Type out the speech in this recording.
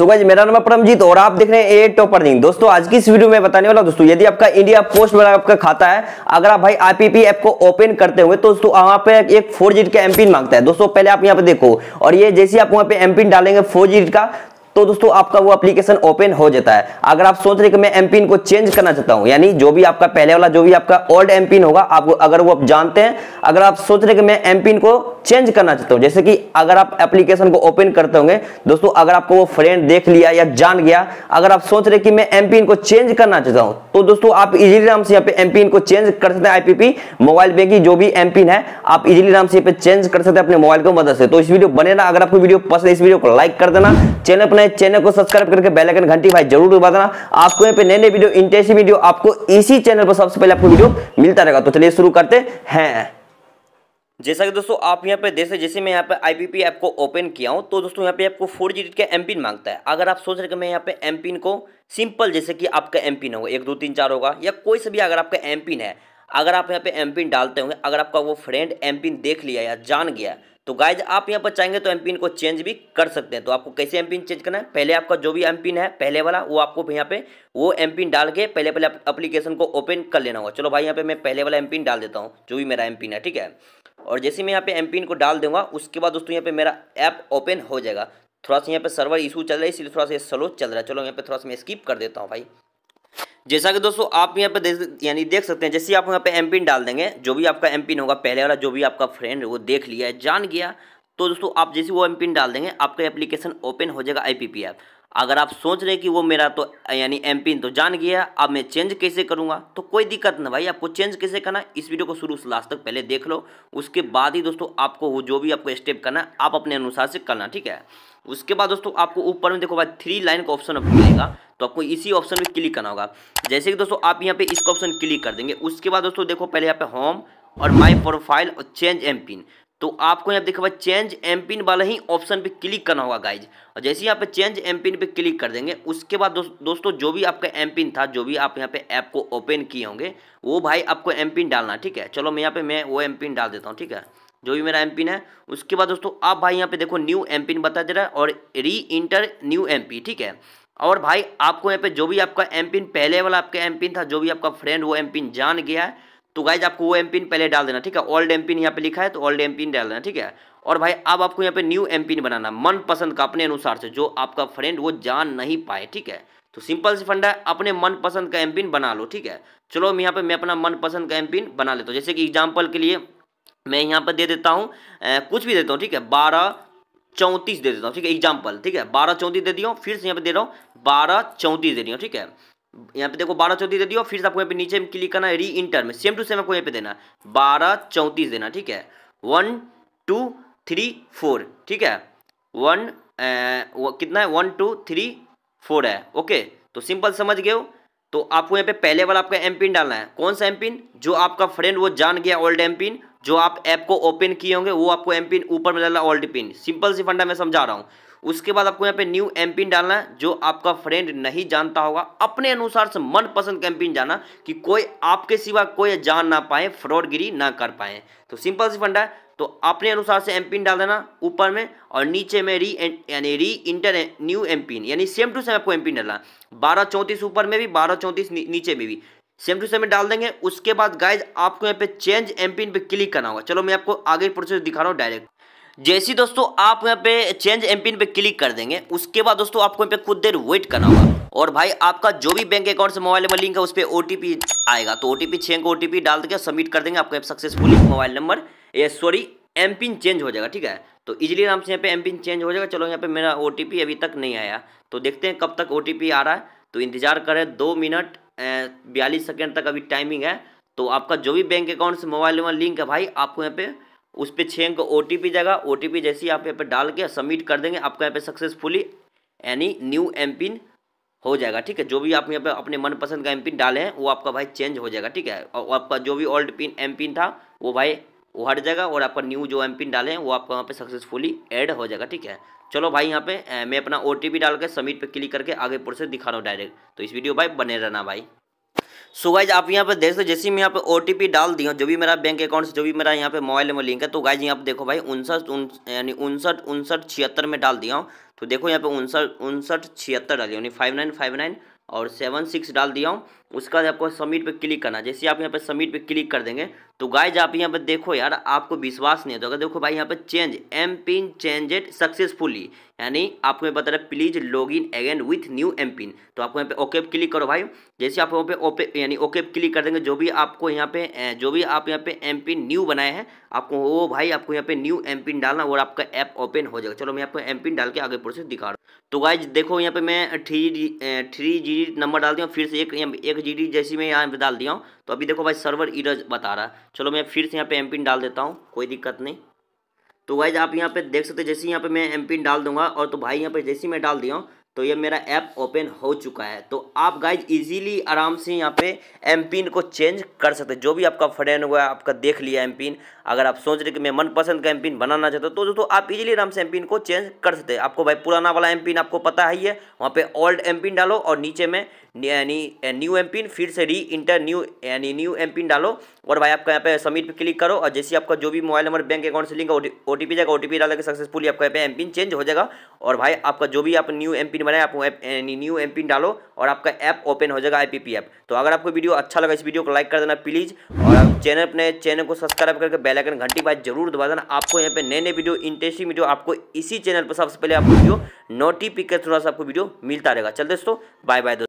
सुबह जी मेरा नाम है परमजीत और आप देख रहे हैं ए टॉपर दिन दोस्तों आज की इस वीडियो में बताने वाला दोस्तों यदि आपका इंडिया पोस्ट वाला आपका खाता है अगर आप भाई आईपीपी ऐप को ओपन करते हुए तो दोस्तों वहां पे एक फोर जीट का एमपिन मांगता है दोस्तों पहले आप यहाँ पे देखो और ये जैसे आप वहाँ पे एमपिन डालेंगे फोर जीट का तो दोस्तों आपका वो एप्लीकेशन ओपन हो जाता है अगर आप सोच रहे कि मैं एमपिन को चेंज करना चाहता हूं यानी जो भी आपका पहले वाला जो भी आपका ओल्ड एमपिन होगा आप अगर वो आप जानते हैं अगर आप सोच रहे कि मैं एमपिन को चेंज करना चाहता हूं जैसे कि अगर आप एप्लीकेशन को ओपन करते होंगे दोस्तों अगर आपको वो फ्रेंड देख लिया या जान गया अगर आप सोच रहे कि मैं एम को चेंज करना चाहता हूं तो दोस्तों आप इजिली नाम से यहाँ पे एम को चेंज कर सकते हैं आईपीपी मोबाइल बैंकिंग जो भी एम है आप इजिली नाम से यहाँ पे चेंज कर सकते हैं अपने मोबाइल की मदद से तो इस वीडियो बने ना अगर आपको वीडियो पसंद इस वीडियो को लाइक कर देना चैनल अपने नए चैनल को सब्सक्राइब करके बेल आइकन घंटी भाई जरूर दबा देना आपको यहाँ पे नए नए वीडियो इंटरेस्टिंग वीडियो आपको इसी चैनल पर सबसे पहले आपको वीडियो मिलता रहेगा तो चलिए शुरू करते हैं जैसा कि दोस्तों आप यहाँ पे देख जैसे मैं यहाँ पे आईपीपी ऐप को ओपन किया हूँ तो दोस्तों यहाँ पे आपको फोर जी का एम पिन मांगता है अगर आप सोच रहे कि मैं यहाँ पे एम पिन को सिंपल जैसे कि आपका एम पिन होगा एक दो तीन चार होगा या कोई सा भी अगर आपका एम पिन है अगर आप यहाँ पे एम पिन डालते होंगे अगर आपका वो फ्रेंड एम पिन देख लिया या जान गया तो गाइज आप यहाँ पर चाहेंगे तो एम को चेंज भी कर सकते हैं तो आपको कैसे एम चेंज करना है पहले आपका जो भी एम है पहले वाला वो आपको यहाँ पे वो एम डाल के पहले पहले अप्लीकेशन को ओपन कर लेना होगा चलो भाई यहाँ पे मैं पहले वाला एम डाल देता हूँ जो भी मेरा एम है ठीक है और जैसे मैं यहाँ पे एम को डाल दूंगा उसके बाद दोस्तों यहाँ पे मेरा ऐप ओपन हो जाएगा थोड़ा सा यहाँ पे सर्वर इशू चल रहा है इसलिए थोड़ा सा स्लो चल रहा है चलो यहाँ पे थोड़ा सा मैं स्किप कर देता हूँ भाई जैसा कि दोस्तों आप यहाँ पे यानी देख सकते हैं जैसे आप यहाँ पे एम पिन डाल देंगे जो भी आपका एम पिन होगा पहले वाला जो भी आपका फ्रेंड है वो देख लिया है जान गया तो दोस्तों आप जैसे वो एम पिन डाल देंगे आपका एप्लीकेशन ओपन हो जाएगा आई पी पी अगर आप सोच रहे कि वो मेरा तो यानी एम तो जान गया अब मैं चेंज कैसे करूँगा तो कोई दिक्कत ना भाई आपको चेंज कैसे करना इस वीडियो को शुरू से लास्ट तक पहले देख लो उसके बाद ही दोस्तों आपको वो जो भी आपको स्टेप करना है आप अपने अनुसार से करना ठीक है उसके बाद दोस्तों आपको ऊपर में देखो भाई थ्री लाइन का ऑप्शन आपको मिलेगा तो आपको इसी ऑप्शन में क्लिक करना होगा जैसे कि दोस्तों आप यहाँ पे इसका ऑप्शन क्लिक कर देंगे उसके बाद दोस्तों देखो पहले यहाँ पे होम और माई प्रोफाइल और चेंज एम पिन तो आपको यहाँ देखा चेंज एम पिन वाला ही ऑप्शन पे क्लिक करना होगा गाइज और जैसे यहाँ पे चेंज एम पिन पे क्लिक कर देंगे उसके बाद दो, दोस्तों जो भी आपका एम पिन था जो भी आप यहाँ पे ऐप को ओपन किए होंगे वो भाई आपको एम पिन डालना ठीक है चलो मैं यहाँ पे मैं वो एम पिन डाल देता हूँ ठीक है जो भी मेरा एम पिन है उसके बाद दोस्तों आप भाई यहाँ पे देखो न्यू एम पिन बता दे रहा है और री इंटर न्यू एम पी ठीक है और भाई आपको यहाँ पे जो भी आपका एम पिन पहले वाला आपका एम पिन था जो भी आपका फ्रेंड वो एम पिन जान गया है तो गाइज आपको वो एम पिन पहले डाल देना ठीक है ओल्ड एम पिन यहाँ पे लिखा है तो ओल्ड एम पिन डाल देना ठीक है और भाई अब आपको यहाँ पे न्यू एम पिन बनाना मनपसंद का अपने अनुसार से जो आपका फ्रेंड वो जान नहीं पाए ठीक है तो सिंपल सी फंडा है अपने मनपसंद का एम पिन बना लो ठीक है चलो यहाँ पे मैं अपना मनपसंद का एम पिन बना लेता हूँ जैसे कि एग्जाम्पल के लिए मैं यहाँ पर दे देता हूँ कुछ भी देता हूँ ठीक है बारह चौंतीस दे देता हूँ ठीक है एग्जाम्पल ठीक है बारह चौंतीस दे दिया फिर से यहाँ पे दे रहा हूँ बारह चौंतीस दे रही हूँ ठीक है यहाँ पे देखो बारह चौंतीस दे दियो फिर से आपको यहाँ पे नीचे क्लिक करना है री इंटर में सेम टू सेम आपको यहाँ पे देना बारह चौंतीस देना ठीक है वन टू थ्री फोर ठीक है वन कितना है वन टू थ्री फोर है ओके तो सिंपल समझ गए हो तो आपको यहाँ पे पहले वाला आपका एम पिन डालना है कौन सा एम पिन जो आपका फ्रेंड वो जान गया ओल्ड एम पिन जो आप ऐप को ओपन किए होंगे वो आपको एम पिन ऊपर में डालना ओल्ड पिन सिंपल सी फंडा मैं समझा रहा हूँ उसके बाद आपको यहाँ पे न्यू एम डालना है जो आपका फ्रेंड नहीं जानता होगा अपने अनुसार से मनपसंद कैंपिन जाना कि कोई आपके सिवा कोई जान ना पाए फ्रॉडगिरी ना कर पाए तो सिंपल सी फंडा है तो अपने अनुसार से एम डाल देना ऊपर में और नीचे में री यानी री इंटर न्यू एम यानी सेम टू सेम आपको एम डालना बारह चौंतीस ऊपर में भी बारह चौंतीस नीचे में भी सेम टू सेम डाल देंगे उसके बाद गाइज आपको यहाँ पे चेंज एम पे क्लिक करना होगा चलो मैं आपको आगे प्रोसेस दिखा रहा हूँ डायरेक्ट जैसी दोस्तों आप यहाँ पे चेंज एम पिन पे क्लिक कर देंगे उसके बाद दोस्तों आपको यहाँ पे कुछ देर वेट करना होगा और भाई आपका जो भी बैंक अकाउंट से मोबाइल नंबर लिंक है उस पर ओ आएगा तो ओ टी पी छः ओ डाल के सबमिट कर देंगे आपका सक्सेसफुली मोबाइल नंबर ये सॉरी एम पिन चेंज हो जाएगा ठीक है तो इजिली आराम से यहाँ पे एम पिन चेंज हो जाएगा चलो यहाँ पे मेरा ओ अभी तक नहीं आया तो देखते हैं कब तक ओ आ रहा है तो इंतजार करें दो मिनट बयालीस सेकेंड तक अभी टाइमिंग है तो आपका जो भी बैंक अकाउंट से मोबाइल नंबर लिंक है भाई आपको यहाँ पे उस पर छः अंक ओ टी पी जाएगा ओ टी पी जैसे आप यहाँ पर डाल के सबमिट कर देंगे आपका यहाँ पे सक्सेसफुली यानी न्यू एम पिन हो जाएगा ठीक है जो भी आप यहाँ पे अपने मनपसंद का एम पिन डाले हैं वो आपका भाई चेंज हो जाएगा ठीक है और आपका जो भी ओल्ड पिन एम पिन था वो भाई वो हट जाएगा और आपका न्यू जो एम पिन डाले हैं वो आपका वहाँ पे सक्सेसफुली ऐड हो जाएगा ठीक है चलो भाई यहाँ पे मैं अपना ओ टी डाल के सबमिट पर क्लिक करके आगे प्रोसेस दिखा रहा हूँ डायरेक्ट तो इस वीडियो भाई बने रहना भाई सो गाइज आप यहाँ पे देख सकते जैसे मैं यहाँ पे ओ डाल दिया जो भी मेरा बैंक अकाउंट जो भी मेरा यहाँ पे मोबाइल में लिंक है तो गाइज यहाँ पे देखो भाई उनसठ यानी उनसठ उनसठ छिहत्तर में डाल दिया हूँ तो देखो यहाँ पे उनसठ उनसठ छिहत्तर डाली यानी फाइव नाइन फाइव नाइन और सेवन सिक्स डाल दिया हूँ उसके बाद आपको सबमिट पे क्लिक करना जैसे आप यहाँ पे सबमिट पे क्लिक कर देंगे तो गाइज आप यहाँ पे देखो यार आपको विश्वास नहीं होगा तो अगर देखो भाई यहाँ पे change M PIN change it successfully यानी आपको यहाँ बता रहा है please log in again with new M PIN तो आपको यहाँ पे ओके क्लिक करो भाई जैसे आप यहाँ पे ओपे यानी ओके क्लिक कर देंगे जो भी आपको यहाँ पे जो भी आप यहाँ पे एम पिन न्यू बनाए हैं आपको वो भाई आपको यहाँ पे न्यू एम पिन डालना और आपका ऐप ओपन हो जाएगा चलो मैं आपको एम पिन डाल के आगे प्रोसेस दिखा रहा हूँ तो गाइज देखो यहाँ पे मैं थ्री थ्री जी नंबर डाल दिया फिर से एक एक पे जी जैसी मैं यहाँ पर डाल दिया हूँ तो अभी देखो भाई सर्वर इरज बता रहा है चलो मैं फिर से यहाँ पे एम पिन डाल देता हूँ कोई दिक्कत नहीं तो वाइज आप यहाँ पे देख सकते जैसे यहाँ पे मैं एम पिन डाल दूंगा और तो भाई यहाँ पे जैसे मैं डाल दिया हूँ तो ये मेरा ऐप ओपन हो चुका है तो आप गाइज इजीली आराम से यहाँ पे एम पिन को चेंज कर सकते जो भी आपका फ्रेंड हुआ आपका देख लिया एम पिन अगर आप सोच रहे कि मैं मनपसंद का एम पिन बनाना चाहता हूँ तो दोस्तों आप इजीली आराम से एम पिन को चेंज कर सकते आपको भाई पुराना वाला एम पिन आपको पता है ही है वहाँ पे ओल्ड एम पिन डालो और नीचे में यानी न्यू एम पिन फिर से री इंटर न्यू यानी न्यू एम पिन डालो और भाई आपका यहाँ पे सबमिट पे क्लिक करो और जैसे आपका जो भी मोबाइल नंबर बैंक अकाउंट से लिंक ओ टी पी जाएगा ओ टी पी डाल के सक्सेसफुली आपका यहाँ पे एम पिन चेंज हो जाएगा और भाई आपका जो भी आप न्यू एम पिन बनाए आप न्यू एम पिन डालो और आपका ऐप ओपन हो जाएगा आई पी पी ऐप तो अगर आपको वीडियो अच्छा लगा इस वीडियो को लाइक कर देना प्लीज़ और आप चैनल अपने चैनल को सब्सक्राइब करके बेलाइकन घंटी बाद जरूर दबा देना आपको यहाँ पे नए नए वीडियो इंटरेस्टिंग वीडियो आपको इसी चैनल पर सबसे पहले आपको वीडियो नोटिफिकेशन थोड़ा सा आपको वीडियो मिलता रहेगा चल दोस्तों बाय बाय दोस्तों